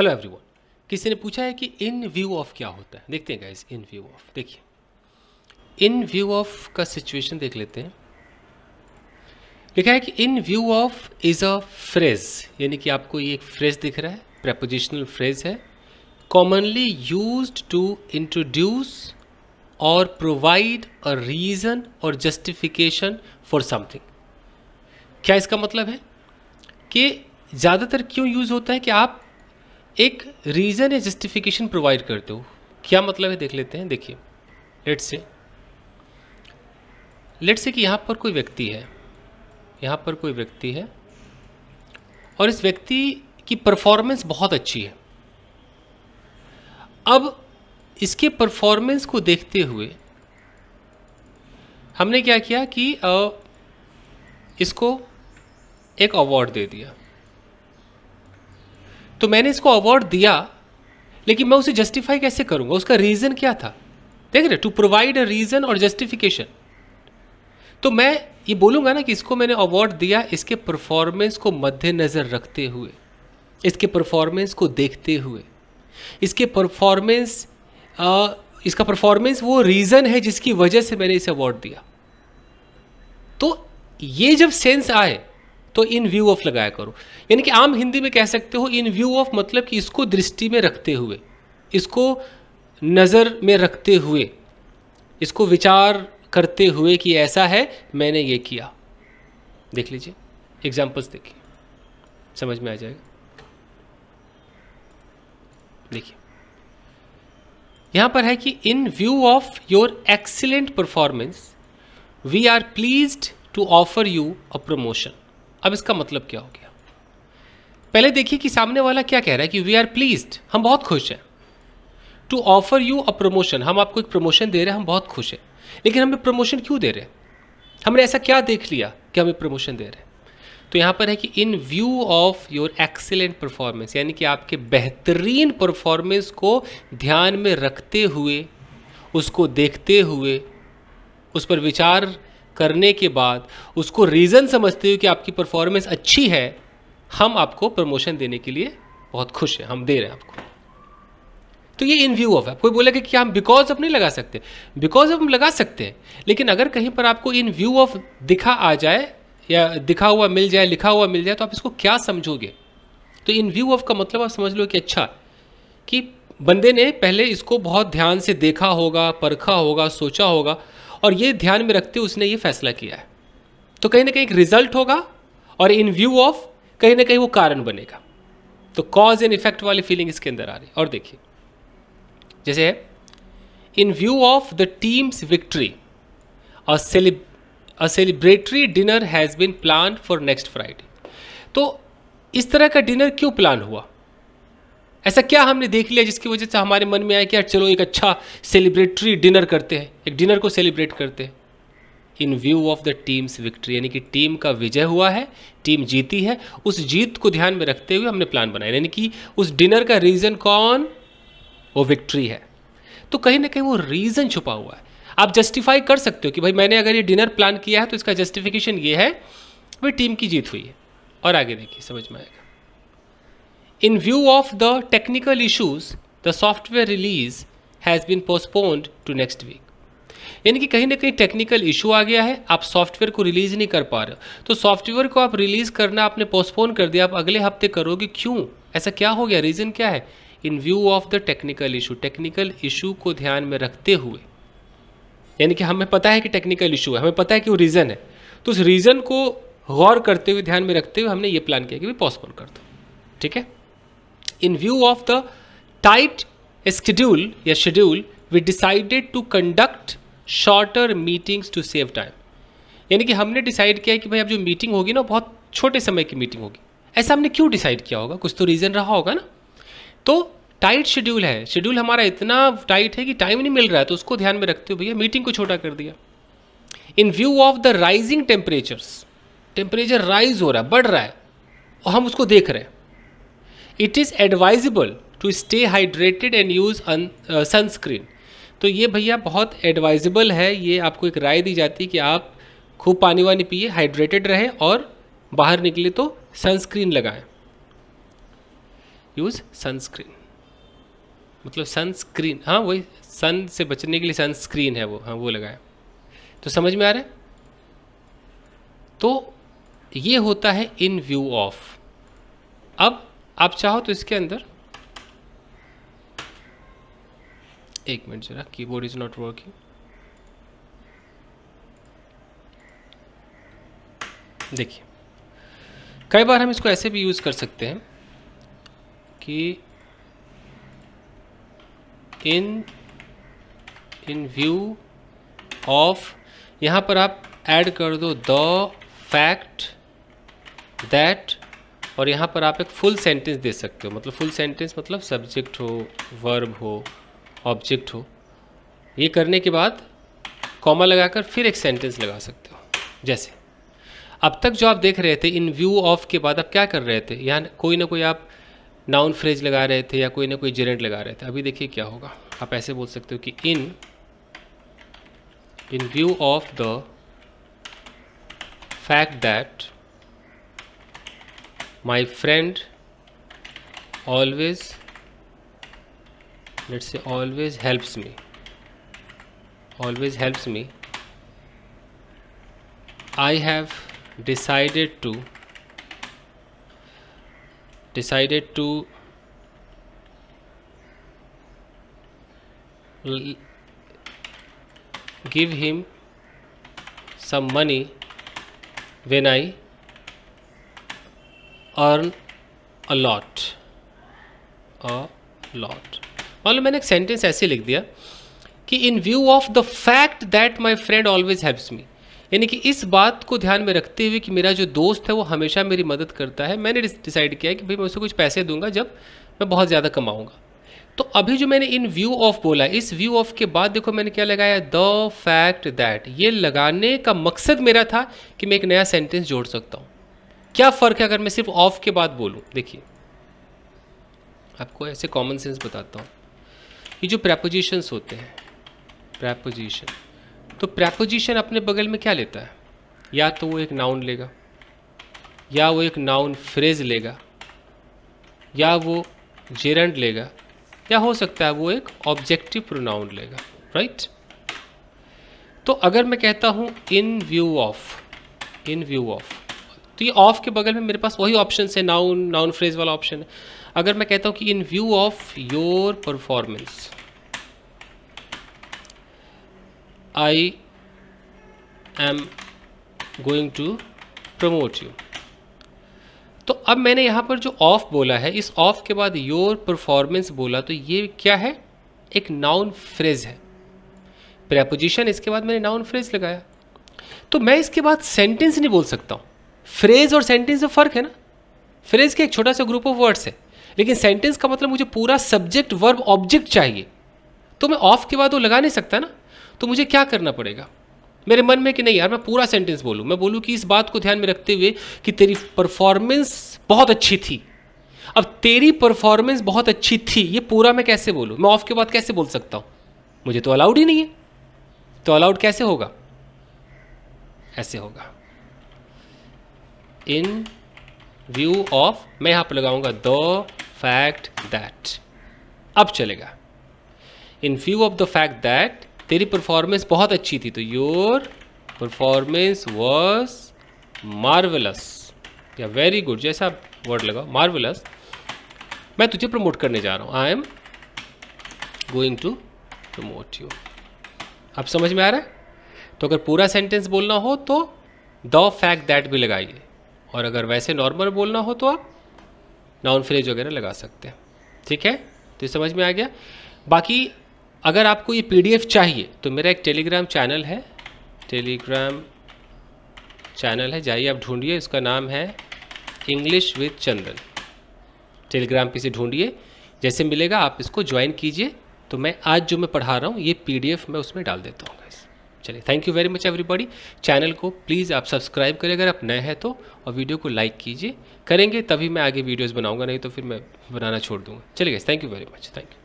Hello everyone किसी ने पूछा है कि इन व्यू ऑफ क्या होता है देखते हैं गाइस इन व्यू ऑफ देखिए इन व्यू ऑफ का सिचुएशन देख लेते हैं लिखा है कि in view of is a phrase यानी कि आपको ये एक फ्रेज दिख रहा है प्रपोजिशनल फ्रेज है commonly use to introduce or provide a reason or justification for something क्या इसका मतलब है कि ज़्यादातर क्यों यूज़ होता है कि आप एक रीज़न या जस्टिफिकेशन प्रोवाइड करते हो क्या मतलब है देख लेते हैं देखिए लेट्स से लेट्स से कि यहाँ पर कोई व्यक्ति है यहाँ पर कोई व्यक्ति है और इस व्यक्ति की परफॉर्मेंस बहुत अच्छी है अब इसके परफॉर्मेंस को देखते हुए हमने क्या किया कि इसको एक अवार्ड दे दिया तो मैंने इसको अवार्ड दिया लेकिन मैं उसे जस्टिफाई कैसे करूंगा उसका रीज़न क्या था देख रहे to provide a reason or justification तो मैं ये बोलूँगा ना कि इसको मैंने अवार्ड दिया इसके परफॉर्मेंस को मद्देनज़र रखते हुए इसके परफॉर्मेंस को देखते हुए इसके परफॉर्मेंस इसका परफॉर्मेंस वो रीज़न है जिसकी वजह से मैंने इसे अवार्ड दिया तो ये जब सेंस आए तो इन व्यू ऑफ लगाया करो यानी कि आम हिंदी में कह सकते हो इन व्यू ऑफ मतलब कि इसको दृष्टि में रखते हुए इसको नज़र में रखते हुए इसको विचार करते हुए कि ऐसा है मैंने ये किया देख लीजिए एग्जाम्पल्स देखिए समझ में आ जाएगा देखिए यहां पर है कि in view of your excellent performance we are pleased to offer you a promotion अब इसका मतलब क्या हो गया पहले देखिए कि सामने वाला क्या कह रहा है कि वी आर प्लीज हम बहुत खुश हैं to offer you a promotion हम आपको एक प्रमोशन दे रहे हैं हम बहुत खुश हैं लेकिन हमें प्रमोशन क्यों दे रहे हैं हमने ऐसा क्या देख लिया कि हमें प्रमोशन दे रहे हैं तो यहाँ पर है कि in view of your excellent performance यानी कि आपके बेहतरीन परफॉर्मेंस को ध्यान में रखते हुए उसको देखते हुए उस पर विचार करने के बाद उसको रीज़न समझते हुए कि आपकी परफॉर्मेंस अच्छी है हम आपको प्रमोशन देने के लिए बहुत खुश हैं हम दे रहे हैं आपको तो ये इन व्यू ऑफ है कोई बोला कि क्या हम बिकॉज ऑफ नहीं लगा सकते बिकॉज ऑफ हम लगा सकते हैं लेकिन अगर कहीं पर आपको इन व्यू ऑफ दिखा आ जाए या दिखा हुआ मिल जाए लिखा हुआ मिल जाए तो आप इसको क्या समझोगे तो इन व्यू ऑफ का मतलब आप समझ लो कि अच्छा कि बंदे ने पहले इसको बहुत ध्यान से देखा होगा परखा होगा सोचा होगा और ये ध्यान में रखते हुए उसने ये फैसला किया है तो कहीं ना कहीं एक रिजल्ट होगा और इन व्यू ऑफ कहीं ना कहीं वो कारण बनेगा तो कॉज एंड इफेक्ट वाली फीलिंग इसके अंदर आ रही और देखिए जैसे in view of the team's victory a celebratory dinner has been plan for next Friday तो इस तरह का डिनर क्यों प्लान हुआ ऐसा क्या हमने देख लिया जिसकी वजह से हमारे मन में आया कि यार चलो एक अच्छा सेलिब्रेटरी डिनर करते हैं एक डिनर को सेलिब्रेट करते हैं in view of the team's victory यानी कि टीम का विजय हुआ है टीम जीती है उस जीत को ध्यान में रखते हुए हमने प्लान बनाया यानी कि उस डिनर का रीज़न कौन वो विक्ट्री है तो कहीं ना कहीं वो रीज़न छुपा हुआ है आप जस्टिफाई कर सकते हो कि भाई मैंने अगर ये डिनर प्लान किया है तो इसका जस्टिफिकेशन ये है भाई टीम की जीत हुई है और आगे देखिए समझ में आएगा In view of the technical issues, the software release has been postponed to next week. यानी कि कहीं ना कहीं टेक्निकल इशू आ गया है आप सॉफ्टवेयर को रिलीज़ नहीं कर पा रहे हो तो सॉफ्टवेयर को आप रिलीज़ करना आपने पोस्टपोन कर दिया आप अगले हफ्ते करोगे क्यों ऐसा क्या हो गया रीज़न क्या है in view of the technical issue technical issue को ध्यान में रखते हुए यानी कि हमें पता है कि टेक्निकल इशू है हमें पता है कि वो रीज़न है तो उस रीज़न को गौर करते हुए ध्यान में रखते हुए हमने ये प्लान किया कि भी पोस्टपोन कर दो ठीक है in view of the tight schedule, yes schedule, we decided to conduct shorter meetings to save time. यानी कि हमने डिसाइड किया है कि भाई अब जो मीटिंग होगी ना बहुत छोटे समय की मीटिंग होगी ऐसा हमने क्यों डिसाइड किया होगा कुछ तो रीज़न रहा होगा ना तो टाइट शेड्यूल है शेड्यूल हमारा इतना टाइट है कि टाइम नहीं मिल रहा है तो उसको ध्यान में रखते हुए भैया मीटिंग को छोटा कर दिया in view of the rising temperatures temperature rise हो रहा है बढ़ रहा है और हम उसको देख रहे हैं it is advisable to stay hydrated and use sunscreen तो ये भैया बहुत एडवाइजेबल है ये आपको एक राय दी जाती है कि आप खूब पानी वानी पिए हाइड्रेटेड रहें और बाहर निकले तो सनस्क्रीन लगाएं यूज़ सनस्क्रीन मतलब सनस्क्रीन हाँ वही सन से बचने के लिए सनस्क्रीन है वो हाँ वो लगाएं तो समझ में आ रहा है तो ये होता है इन व्यू ऑफ अब आप चाहो तो इसके अंदर एक मिनट ज़रा कीबोर्ड इज़ नॉट वर्किंग देखिए कई बार हम इसको ऐसे भी यूज़ कर सकते हैं कि इन इन व्यू ऑफ यहां पर आप ऐड कर दो द फैक्ट दैट और यहाँ पर आप एक फुल सेंटेंस दे सकते हो मतलब फुल सेंटेंस मतलब सब्जेक्ट हो वर्ब हो ऑब्जेक्ट हो ये करने के बाद कॉमा लगाकर फिर एक सेंटेंस लगा सकते हो जैसे अब तक जो आप देख रहे थे इन व्यू ऑफ के बाद आप क्या कर रहे थे या कोई ना कोई आप नाउन फ्रेज लगा रहे थे या कोई ना कोई जेरेंट लगा रहे थे अभी देखिए क्या होगा आप ऐसे बोल सकते हो कि in in view of the fact that my friend always let's say always helps me always helps me I have decided to decided to give him some money when I earn a lot a lot मान लो मैंने एक sentence ऐसे लिख दिया कि in view of the fact that my friend always helps me यानी कि इस बात को ध्यान में रखते हुए कि मेरा जो दोस्त है वो हमेशा मेरी मदद करता है मैंने डिसाइड किया कि भाई मैं उसे कुछ पैसे दूंगा जब मैं बहुत ज़्यादा कमाऊंगा तो अभी जो मैंने इन व्यू ऑफ बोला इस व्यू ऑफ के बाद देखो मैंने क्या लगाया द फैक्ट दैट ये लगाने का मकसद मेरा था कि मैं एक नया सेंटेंस जोड़ सकता हूँ क्या फ़र्क है अगर मैं सिर्फ ऑफ के बाद बोलूं देखिए आपको ऐसे कॉमन सेंस बताता हूं ये जो प्रेपोजिशंस होते हैं प्रेपोजिशन तो प्रेपोजिशन अपने बगल में क्या लेता है या तो वो एक नाउन लेगा या वो एक नाउन फ्रेज लेगा या वो जेरेंड लेगा या हो सकता है वो एक ऑब्जेक्टिव प्रोनाउन लेगा राइट तो अगर मैं कहता हूं in view of in view of तो ये ऑफ के बगल में मेरे पास वही ऑप्शन है नाउन नाउन फ्रेज वाला ऑप्शन है अगर मैं कहता हूँ कि in view of your performance I am going to promote you तो अब मैंने यहाँ पर जो ऑफ बोला है इस ऑफ के बाद योर परफॉर्मेंस बोला तो ये क्या है एक नाउन फ्रेज है प्रेपोजिशन इसके बाद मैंने नाउन फ्रेज लगाया तो मैं इसके बाद सेंटेंस नहीं बोल सकता हूँ फ्रेज और सेंटेंस में फ़र्क है ना फ्रेज के एक छोटा सा ग्रुप ऑफ वर्ड्स है लेकिन सेंटेंस का मतलब मुझे पूरा सब्जेक्ट वर्ब ऑब्जेक्ट चाहिए तो मैं ऑफ के बाद वो लगा नहीं सकता ना तो मुझे क्या करना पड़ेगा मेरे मन में कि नहीं यार मैं पूरा सेंटेंस बोलूँ मैं बोलूँ कि इस बात को ध्यान में रखते हुए कि तेरी परफॉर्मेंस बहुत अच्छी थी अब तेरी परफॉर्मेंस बहुत अच्छी थी ये पूरा मैं कैसे बोलूँ मैं ऑफ के बाद कैसे बोल सकता हूँ मुझे तो अलाउड ही नहीं है तो अलाउड कैसे होगा ऐसे होगा इन व्यू ऑफ मैं यहाँ पर लगाऊंगा द फैक्ट दैट अब चलेगा in view of the fact that तेरी परफॉर्मेंस बहुत अच्छी थी तो योर परफॉर्मेंस वॉज मार्वलस या वेरी गुड जैसा वर्ड लगाओ मार्वलस मैं तुझे प्रमोट करने जा रहा हूँ I am going to promote you अब समझ में आ रहा है तो अगर पूरा सेंटेंस बोलना हो तो द फैक्ट दैट भी लगाइए और अगर वैसे नॉर्मल बोलना हो तो आप नाउन फ्रेज वगैरह लगा सकते हैं ठीक है तो ये समझ में आ गया बाकी अगर आपको ये पीडीएफ चाहिए तो मेरा एक टेलीग्राम चैनल है टेलीग्राम चैनल है जाइए आप ढूंढिए इसका नाम है इंग्लिश विद चंदन टेलीग्राम पे से ढूंढिए जैसे मिलेगा आप इसको ज्वाइन कीजिए तो मैं आज जो मैं पढ़ा रहा हूँ ये पीडीएफ मैं उसमें डाल देता हूँ चलिए thank you very much everybody channel को प्लीज़ आप सब्सक्राइब करें अगर आप नए हैं तो और वीडियो को लाइक कीजिए करेंगे तभी मैं आगे वीडियोज़ बनाऊँगा नहीं तो फिर मैं बनाना छोड़ दूँगा चलिए गए thank you very much thank you